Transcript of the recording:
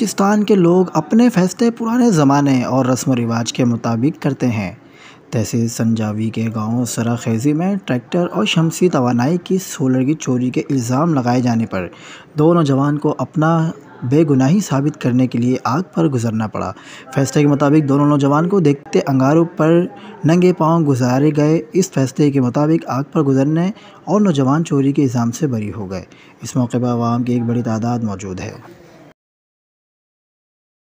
बलूचिस्तान के लोग अपने फैसले पुराने ज़माने और रस्म व रिवाज के मुताबिक करते हैं तहसील संजावी के गांव सराखेजी में ट्रैक्टर और शमसी तोानाई की सोलर की चोरी के इल्ज़ाम लगाए जाने पर दो नौजवान को अपना बेगुनाही साबित करने के लिए आग पर गुजरना पड़ा फैसले के मुताबिक दोनों नौजवान को देखते अंगारों पर नंगे पांव गुजारे गए इस फैसले के मुताबिक आग पर गुजरने और नौजवान चोरी के इल्ज़ाम से बरी हो गए इस मौके पर आवाम की एक बड़ी तादाद मौजूद है